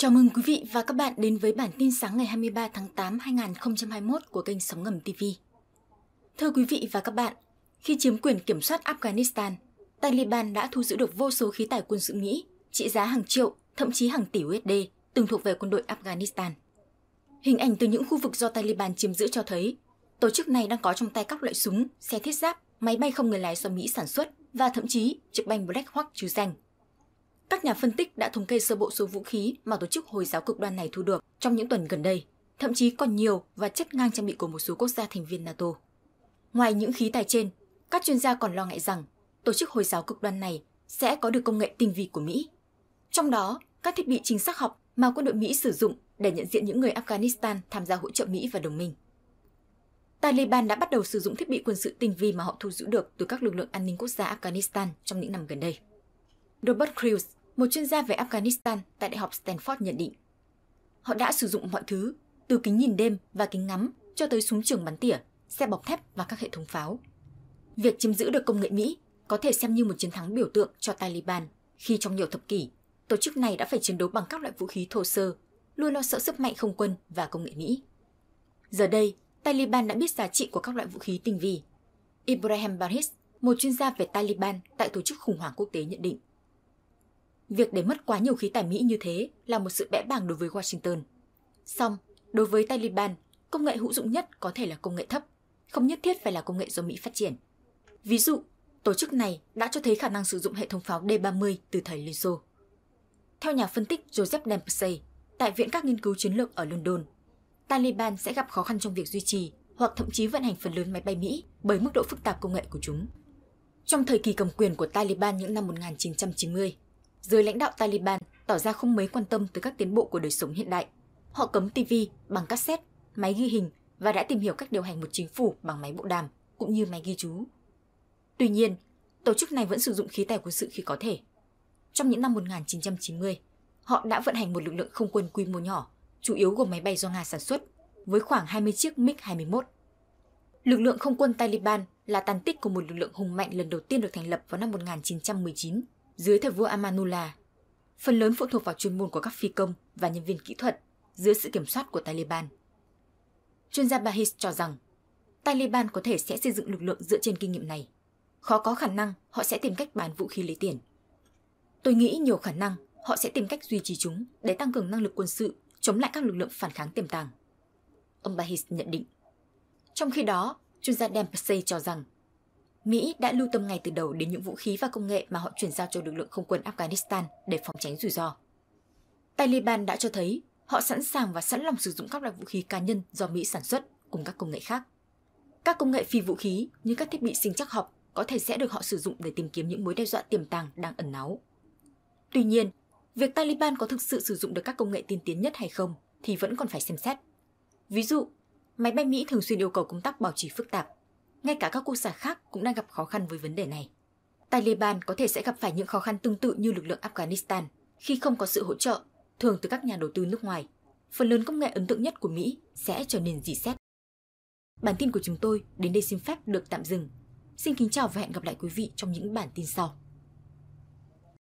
Chào mừng quý vị và các bạn đến với bản tin sáng ngày 23 tháng 8 2021 của kênh Sóng Ngầm TV. Thưa quý vị và các bạn, khi chiếm quyền kiểm soát Afghanistan, Taliban đã thu giữ được vô số khí tài quân sự Mỹ trị giá hàng triệu, thậm chí hàng tỷ USD từng thuộc về quân đội Afghanistan. Hình ảnh từ những khu vực do Taliban chiếm giữ cho thấy, tổ chức này đang có trong tay các loại súng, xe thiết giáp, máy bay không người lái do Mỹ sản xuất và thậm chí trực banh Black Hawk chứ danh – các nhà phân tích đã thống kê sơ bộ số vũ khí mà tổ chức Hồi giáo cực đoan này thu được trong những tuần gần đây, thậm chí còn nhiều và chất ngang trang bị của một số quốc gia thành viên NATO. Ngoài những khí tài trên, các chuyên gia còn lo ngại rằng tổ chức Hồi giáo cực đoan này sẽ có được công nghệ tinh vi của Mỹ. Trong đó, các thiết bị trinh sát học mà quân đội Mỹ sử dụng để nhận diện những người Afghanistan tham gia hỗ trợ Mỹ và đồng minh. Taliban đã bắt đầu sử dụng thiết bị quân sự tinh vi mà họ thu giữ được từ các lực lượng an ninh quốc gia Afghanistan trong những năm gần đây. Robert Crews, một chuyên gia về Afghanistan tại Đại học Stanford nhận định, họ đã sử dụng mọi thứ, từ kính nhìn đêm và kính ngắm cho tới súng trường bắn tỉa, xe bọc thép và các hệ thống pháo. Việc chiếm giữ được công nghệ Mỹ có thể xem như một chiến thắng biểu tượng cho Taliban khi trong nhiều thập kỷ, tổ chức này đã phải chiến đấu bằng các loại vũ khí thô sơ, luôn lo sợ sức mạnh không quân và công nghệ Mỹ. Giờ đây, Taliban đã biết giá trị của các loại vũ khí tinh vi. Ibrahim Barhis, một chuyên gia về Taliban tại Tổ chức Khủng hoảng Quốc tế nhận định, Việc để mất quá nhiều khí tài Mỹ như thế là một sự bẽ bàng đối với Washington. Song, đối với Taliban, công nghệ hữu dụng nhất có thể là công nghệ thấp, không nhất thiết phải là công nghệ do Mỹ phát triển. Ví dụ, tổ chức này đã cho thấy khả năng sử dụng hệ thống pháo D-30 từ thời Liên Xô. Theo nhà phân tích Joseph Dempsey, tại Viện các nghiên cứu chiến lược ở London, Taliban sẽ gặp khó khăn trong việc duy trì hoặc thậm chí vận hành phần lớn máy bay Mỹ bởi mức độ phức tạp công nghệ của chúng. Trong thời kỳ cầm quyền của Taliban những năm 1990, dưới lãnh đạo Taliban tỏ ra không mấy quan tâm tới các tiến bộ của đời sống hiện đại. Họ cấm TV bằng cassette, máy ghi hình và đã tìm hiểu cách điều hành một chính phủ bằng máy bộ đàm cũng như máy ghi chú. Tuy nhiên, tổ chức này vẫn sử dụng khí tài quân sự khi có thể. Trong những năm 1990, họ đã vận hành một lực lượng không quân quy mô nhỏ, chủ yếu gồm máy bay do Nga sản xuất, với khoảng 20 chiếc MiG-21. Lực lượng không quân Taliban là tàn tích của một lực lượng hùng mạnh lần đầu tiên được thành lập vào năm 1919 dưới thời vua Amanullah. Phần lớn phụ thuộc vào chuyên môn của các phi công và nhân viên kỹ thuật dưới sự kiểm soát của Taliban. Chuyên gia Bahis cho rằng Taliban có thể sẽ xây dựng lực lượng dựa trên kinh nghiệm này. Khó có khả năng họ sẽ tìm cách bán vũ khí lấy tiền. Tôi nghĩ nhiều khả năng họ sẽ tìm cách duy trì chúng để tăng cường năng lực quân sự chống lại các lực lượng phản kháng tiềm tàng. Ông Bahis nhận định. Trong khi đó, chuyên gia Dempsey cho rằng Mỹ đã lưu tâm ngay từ đầu đến những vũ khí và công nghệ mà họ chuyển giao cho lực lượng không quân Afghanistan để phòng tránh rủi ro. Taliban đã cho thấy họ sẵn sàng và sẵn lòng sử dụng các loại vũ khí cá nhân do Mỹ sản xuất cùng các công nghệ khác. Các công nghệ phi vũ khí như các thiết bị sinh chắc học có thể sẽ được họ sử dụng để tìm kiếm những mối đe dọa tiềm tàng đang ẩn náu. Tuy nhiên, việc Taliban có thực sự sử dụng được các công nghệ tiên tiến nhất hay không thì vẫn còn phải xem xét. Ví dụ, máy bay Mỹ thường xuyên yêu cầu công tác bảo trì phức tạp ngay cả các quốc gia khác cũng đang gặp khó khăn với vấn đề này. Taliban có thể sẽ gặp phải những khó khăn tương tự như lực lượng Afghanistan khi không có sự hỗ trợ, thường từ các nhà đầu tư nước ngoài. Phần lớn công nghệ ấn tượng nhất của Mỹ sẽ trở nên dì xét. Bản tin của chúng tôi đến đây xin phép được tạm dừng. Xin kính chào và hẹn gặp lại quý vị trong những bản tin sau.